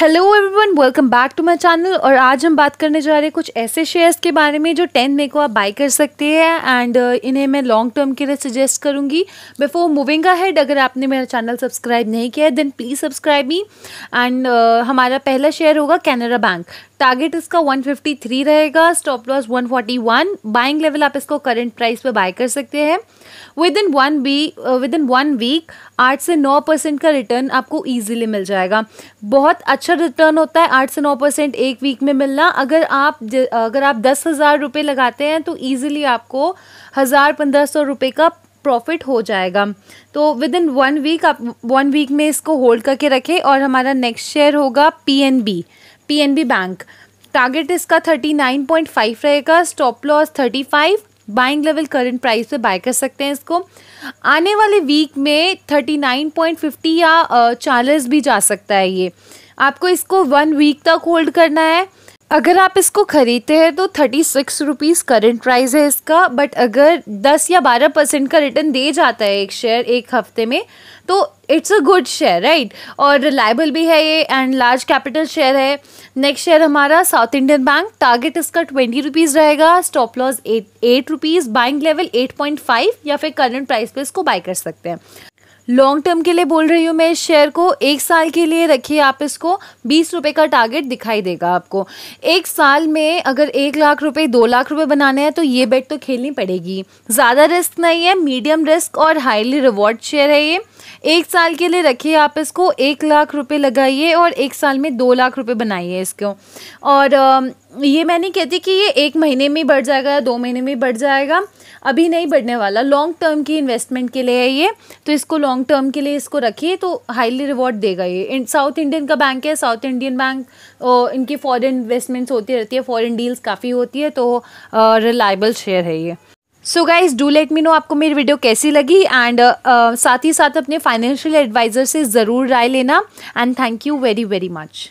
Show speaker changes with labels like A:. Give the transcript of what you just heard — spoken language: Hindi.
A: hello everyone welcome back to my channel और आज हम बात करने जा रहे हैं कुछ ऐसे शेयर्स के बारे में जो टेन मे को आप बाई कर सकते हैं एंड uh, इन्हें मैं लॉन्ग टर्म के लिए सजेस्ट करूंगी बिफोर मूविंग अहेड अगर आपने मेरा चैनल सब्सक्राइब नहीं किया है then please subscribe me and हमारा पहला शेयर होगा कैनरा बैंक टारगेट इसका 153 रहेगा स्टॉप लॉस 141 बाइंग लेवल आप इसको करंट प्राइस पे बाय कर सकते हैं within one we within one week आठ से नौ परसेंट का रिटर्न आपको ईजिली मिल जाएगा बहुत अच्छा अच्छा रिटर्न होता है आठ से नौ परसेंट एक वीक में मिलना अगर आप अगर आप दस हज़ार रुपये लगाते हैं तो ईज़िली आपको हज़ार पंद्रह सौ रुपये का प्रॉफिट हो जाएगा तो विद इन वन वीक आप वन वीक में इसको होल्ड करके रखें और हमारा नेक्स्ट शेयर होगा पीएनबी पीएनबी बैंक टारगेट इसका थर्टी नाइन पॉइंट फाइव रहेगा stop loss thirty five buying level current price पे बाय कर सकते हैं इसको आने वाले वीक में 39.50 या चालीस भी जा सकता है ये आपको इसको वन वीक तक होल्ड करना है अगर आप इसको ख़रीदते हैं तो thirty six rupees current price है इसका बट अगर दस या बारह परसेंट का रिटर्न दे जाता है एक शेयर एक हफ्ते में तो it's a good share right और रिलायबल भी है ये एंड लार्ज कैपिटल शेयर है नेक्स्ट शेयर हमारा साउथ इंडियन बैंक टारगेट इसका ट्वेंटी रुपीज़ रहेगा stop loss at eight rupees buying level eight point five या फिर करंट प्राइस पे इसको बाई कर सकते हैं लॉन्ग टर्म के लिए बोल रही हूँ मैं इस शेयर को एक साल के लिए रखिए आप इसको बीस रुपये का टारगेट दिखाई देगा आपको एक साल में अगर एक लाख रुपये दो लाख रुपये बनाने हैं तो ये बेट तो खेलनी पड़ेगी ज़्यादा रिस्क नहीं है मीडियम रिस्क और हाईली रिवॉर्ड शेयर है ये एक साल के लिए रखिए आप इसको एक लाख रुपये लगाइए और एक साल में दो लाख रुपये बनाइए इसको और ये मैं नहीं कहती कि ये एक महीने में बढ़ जाएगा दो महीने में बढ़ जाएगा अभी नहीं बढ़ने वाला लॉन्ग टर्म की इन्वेस्टमेंट के लिए है ये तो इसको लॉन्ग टर्म के लिए इसको रखिए तो हाईली रिवॉर्ड देगा ये साउथ इंडियन का बैंक है साउथ इंडियन बैंक इनकी फॉरेन इन्वेस्टमेंट्स होती रहती है फॉरेन डील्स काफ़ी होती है तो रिलायबल शेयर है ये so guys do let me know आपको मेरी वीडियो कैसी लगी एंड uh, uh, साथ ही साथ अपने फाइनेंशियल एडवाइज़र से ज़रूर राय लेना and thank you very very much